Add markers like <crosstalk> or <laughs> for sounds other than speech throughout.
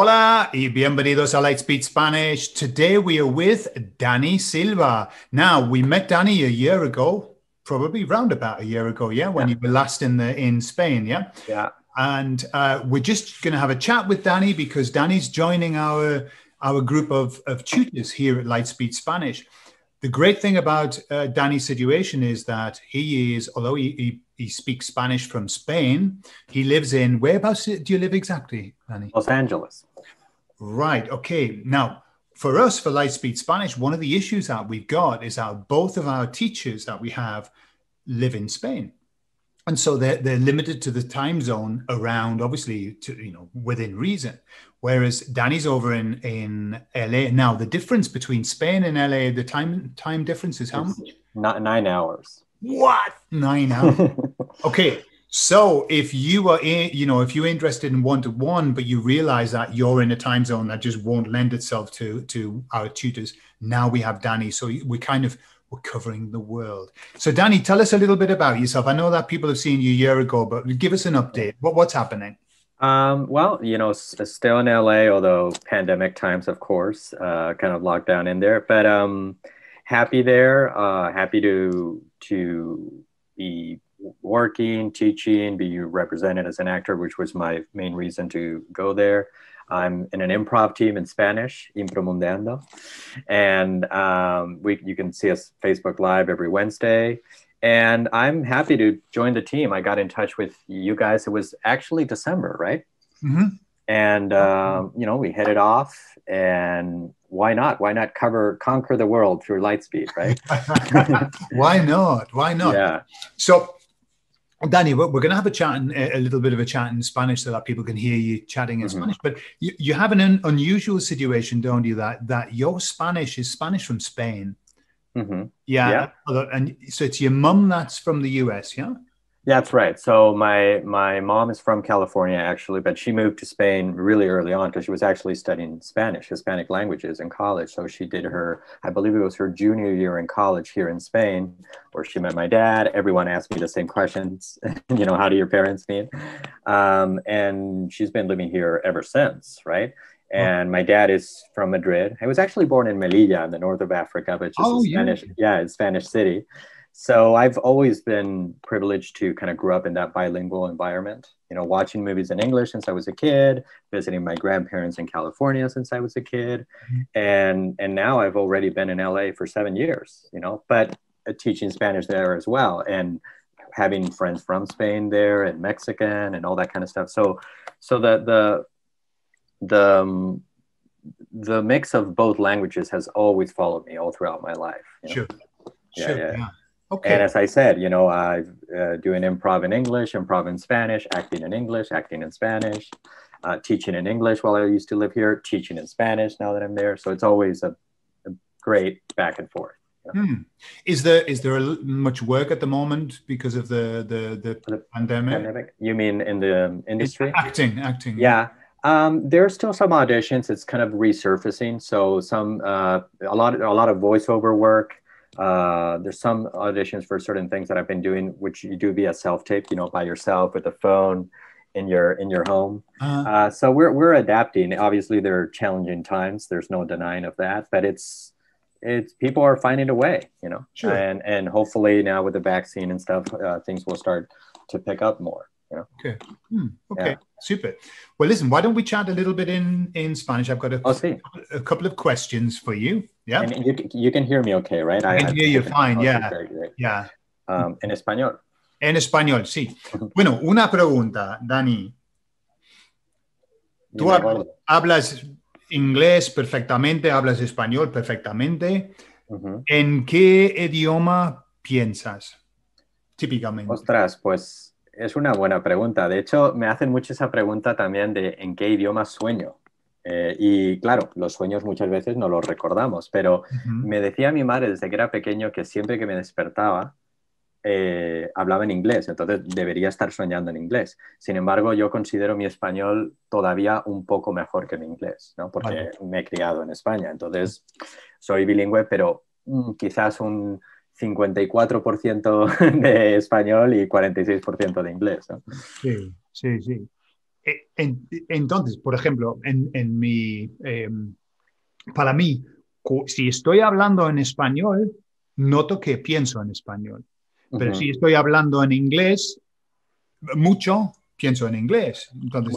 Hola y bienvenidos a Lightspeed Spanish. Today we are with Danny Silva. Now, we met Danny a year ago, probably round about a year ago, yeah, when yeah. you were last in the in Spain, yeah? Yeah. And uh, we're just going to have a chat with Danny because Danny's joining our our group of, of tutors here at Lightspeed Spanish. The great thing about uh, Danny's situation is that he is, although he, he he speaks Spanish from Spain. He lives in whereabouts do you live exactly, Danny? Los Angeles. Right. Okay. Now, for us, for Lightspeed Spanish, one of the issues that we've got is how both of our teachers that we have live in Spain. And so they're, they're limited to the time zone around, obviously, to, you know, within reason. Whereas Danny's over in, in LA. Now, the difference between Spain and LA, the time time difference is how much? Not nine hours. What? Nine hours. <laughs> okay. So if you are in, you know, if you're interested in one to one, but you realize that you're in a time zone that just won't lend itself to to our tutors, now we have Danny. So we kind of we're covering the world. So Danny, tell us a little bit about yourself. I know that people have seen you a year ago, but give us an update. What, what's happening? Um, well, you know, still in LA, although pandemic times, of course, uh, kind of locked down in there. But um, happy there. Uh, happy to to be working, teaching, be represented as an actor, which was my main reason to go there. I'm in an improv team in Spanish, Impromundeando, and um, we you can see us Facebook Live every Wednesday. And I'm happy to join the team. I got in touch with you guys. It was actually December, right? Mm-hmm. And um, you know, we headed off, and why not? Why not cover conquer the world through Lightspeed, right? <laughs> why not? Why not? Yeah. So Danny, we're going to have a chat, in, a little bit of a chat in Spanish, so that people can hear you chatting in mm-hmm. Spanish. But you, you have an unusual situation, don't you? That that your Spanish is Spanish from Spain. Mm-hmm. Yeah. yeah. And so it's your mum that's from the US, yeah. That's right. So my my mom is from California actually, but she moved to Spain really early on because she was actually studying Spanish, Hispanic languages in college. So she did her, I believe it was her junior year in college here in Spain, where she met my dad. Everyone asked me the same questions, <laughs> you know, how do your parents meet? Um, and she's been living here ever since, right? and my dad is from Madrid. I was actually born in Melilla in the north of Africa, which is oh, a Spanish, yeah. yeah, Spanish city. So I've always been privileged to kind of grow up in that bilingual environment. You know, watching movies in English since I was a kid, visiting my grandparents in California since I was a kid, mm-hmm. and and now I've already been in LA for seven years. You know, but uh, teaching Spanish there as well, and having friends from Spain there and Mexican and all that kind of stuff. So, so that the the um, the mix of both languages has always followed me all throughout my life. You know? Sure. Yeah, sure. Yeah. yeah. Okay. And as I said, you know, I uh, doing improv in English, improv in Spanish, acting in English, acting in Spanish, uh, teaching in English while I used to live here, teaching in Spanish now that I'm there. So it's always a, a great back and forth. You know? hmm. Is there is there much work at the moment because of the the, the, the pandemic? pandemic? You mean in the industry? It's acting, acting. Yeah, um, there's still some auditions. It's kind of resurfacing. So some uh, a lot a lot of voiceover work uh, there's some auditions for certain things that I've been doing, which you do via self tape, you know, by yourself with a phone in your in your home. Uh-huh. Uh, so we're we're adapting. Obviously, there are challenging times. There's no denying of that, but it's it's people are finding a way, you know, sure. and and hopefully now with the vaccine and stuff, uh, things will start to pick up more know? Okay. Hmm. Okay. Yeah. Super. Well, listen. Why don't we chat a little bit in in Spanish? I've got a, a couple of questions for you. Yeah. And you, you can hear me okay, right? I, I can hear you fine. Yeah. Yeah. Um, en español. En español, sí. <laughs> Bueno, una pregunta, Dani. Tú hablas inglés perfectamente, hablas español perfectamente. Uh -huh. ¿En qué idioma piensas típicamente? Ostras, pues Es una buena pregunta. De hecho, me hacen mucho esa pregunta también de en qué idioma sueño. Eh, y claro, los sueños muchas veces no los recordamos, pero me decía mi madre desde que era pequeño que siempre que me despertaba eh, hablaba en inglés, entonces debería estar soñando en inglés. Sin embargo, yo considero mi español todavía un poco mejor que mi inglés, ¿no? porque me he criado en España, entonces soy bilingüe, pero mm, quizás un, 54% <laughs> de español y 46% de inglés. Sí, sí, sí. Eh, entonces, por ejemplo, en, en mi, em, para mí, si estoy hablando en español, noto que pienso en español. Pero si estoy hablando en inglés, mucho pienso en inglés. Entonces,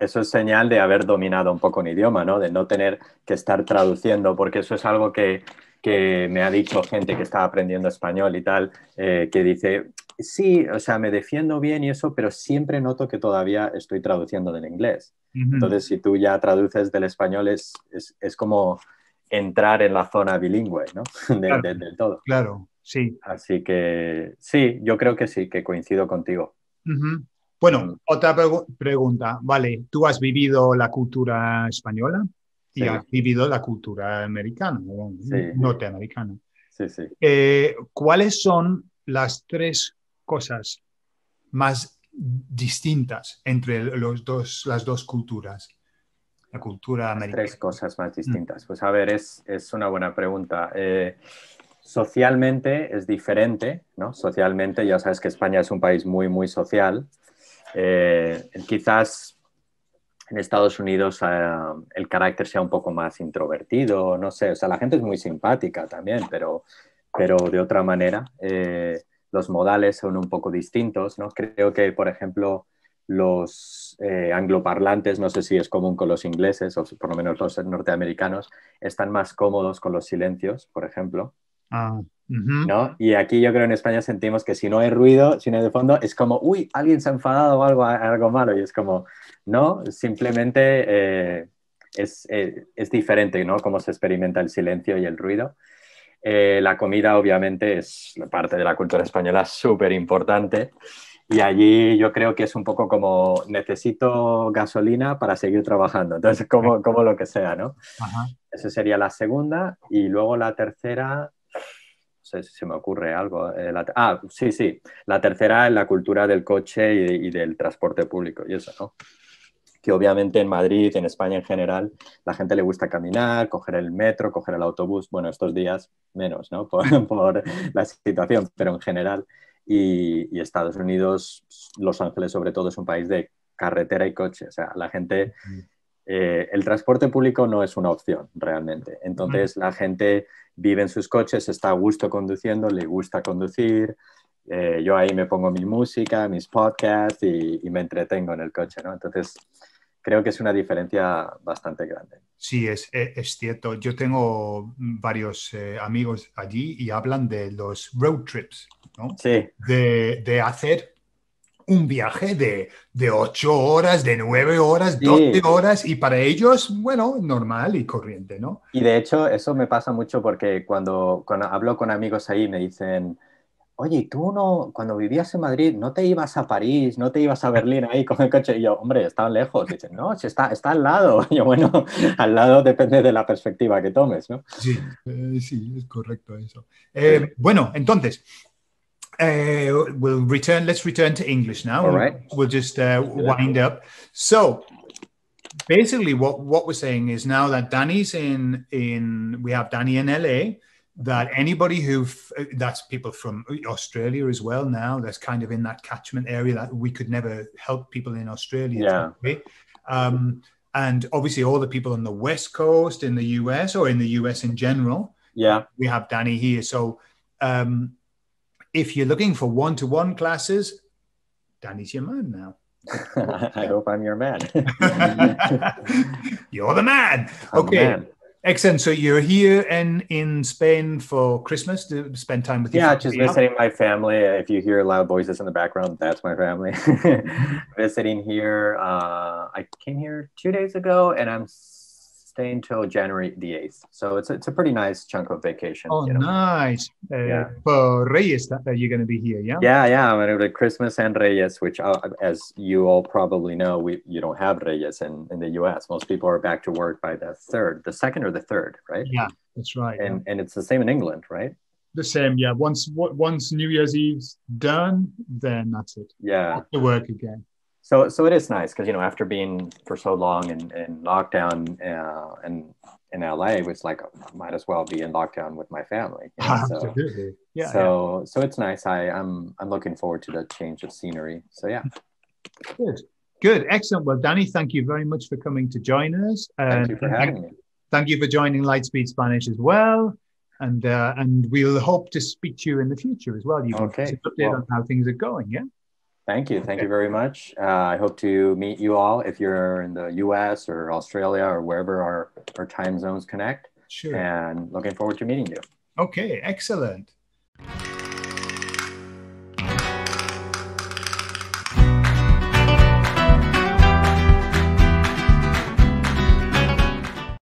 eso es señal de haber dominado un poco un idioma, ¿no? De no tener que estar traduciendo, porque eso es algo que, que me ha dicho gente que está aprendiendo español y tal, eh, que dice, sí, o sea, me defiendo bien y eso, pero siempre noto que todavía estoy traduciendo del inglés. Entonces, si tú ya traduces del español, es, es, como entrar en la zona bilingüe, ¿no? <laughs> del todo. Claro, sí. Así que sí, yo creo que sí, que coincido contigo. Uh bueno, otra pregunta. Vale, tú has vivido la cultura española y has vivido la cultura americana, norteamericana. Sí, sí. Eh, ¿Cuáles son las tres cosas más distintas entre los dos, las dos culturas? La cultura americana. Tres cosas más mm. distintas. Pues a ver, es, una buena pregunta. Eh, socialmente es diferente, ¿no? Socialmente, ya sabes que España es un país muy, muy social. Eh, quizás en Estados Unidos eh, el carácter sea un poco más introvertido, no sé, o sea, la gente es muy simpática también, pero, pero de otra manera eh, los modales son un poco distintos, ¿no? Creo que, por ejemplo, los angloparlantes, no sé si es común con los ingleses o por lo menos los norteamericanos, están más cómodos con los silencios, por ejemplo. Ah. ¿no? Y aquí yo creo en España sentimos que si no hay ruido, si no hay de fondo, es como, uy, alguien se ha enfadado o algo, algo malo. Y es como, no, simplemente eh, eh, es, diferente, ¿no? Cómo se experimenta el silencio y el ruido. Eh, la comida, obviamente, es parte de la cultura española súper importante. Y allí yo creo que es un poco como necesito gasolina para seguir trabajando. Entonces, como, como lo que sea, ¿no? Ajá. Esa sería la segunda. Y luego la tercera, sé si se me ocurre algo. Eh, ah, sí, sí. La tercera es la cultura del coche y, del transporte público y eso, ¿no? Que obviamente en Madrid, en España en general, la gente le gusta caminar, coger el metro, coger el autobús. Bueno, estos días menos, ¿no? <laughs> Por, por la situación, pero en general. Y, y Estados Unidos, Los Ángeles sobre todo, es un país de carretera y coche. O sea, la gente eh, el transporte público no es una opción realmente. Mm. Entonces la gente vive en sus coches, está a gusto conduciendo, le gusta conducir. Eh, yo ahí me pongo mi música, mis podcasts y, me entretengo en el coche, ¿no? Entonces creo que es una diferencia bastante grande. Sí, es, e, es cierto. Yo tengo varios eh, amigos allí y hablan de los road trips, ¿no? Sí. De, de hacer un viaje de, de horas, de nueve horas, doce horas, y para ellos, bueno, normal y corriente, ¿no? Y de hecho, eso me pasa mucho porque cuando, hablo con amigos ahí me dicen, oye, tú no, cuando vivías en Madrid, no te ibas a París, no te ibas a Berlín ahí con el coche. Y yo, hombre, estaba lejos. Dicen, no, si está, está al lado. Y <laughs> yo, bueno, al lado depende de la perspectiva que tomes, ¿no? Sí, eh, sí, es correcto eso. Eh, bueno, entonces, uh, we'll return. Let's return to English now. All right. We'll just uh, wind up. So basically, what what we're saying is now that Danny's in in we have Danny in LA. That anybody who that's people from Australia as well now. That's kind of in that catchment area that we could never help people in Australia. Yeah. Um, and obviously, all the people on the West Coast in the US or in the US in general. Yeah. We have Danny here, so. Um, if you're looking for one to one classes, Danny's your man now. <laughs> I hope I'm your man. <laughs> you're the man. I'm okay. Man. Excellent. So you're here in in Spain for Christmas to spend time with yeah, just visiting my family. If you hear loud voices in the background, that's my family. <laughs> visiting here. Uh, I came here two days ago, and I'm stay until January the 8th. So it's a, it's a pretty nice chunk of vacation. Oh, you know? nice. Uh, yeah. For Reyes, that, that you're going to be here, yeah? Yeah, yeah. I'm going to Christmas and Reyes, which, uh, as you all probably know, we you don't have Reyes in, in the US. Most people are back to work by the third, the second or the third, right? Yeah, that's right. And, yeah. and it's the same in England, right? the same yeah once once new year's eve's done then that's it yeah back to work again so so it is nice because you know after being for so long in, in lockdown uh, and in LA it was like I might as well be in lockdown with my family. You know? <laughs> So, yeah, so yeah. so it's nice. I I'm I'm looking forward to the change of scenery. So yeah. Good. Good. Excellent. Well, Danny, thank you very much for coming to join us. thank you for having thank, me. Thank you for joining Lightspeed Spanish as well. And uh, and we'll hope to speak to you in the future as well. You can okay. update well, on how things are going. Yeah. Thank you. Thank okay. you very much. Uh, I hope to meet you all if you're in the US or Australia or wherever our, our time zones connect. Sure. And looking forward to meeting you. Okay, excellent.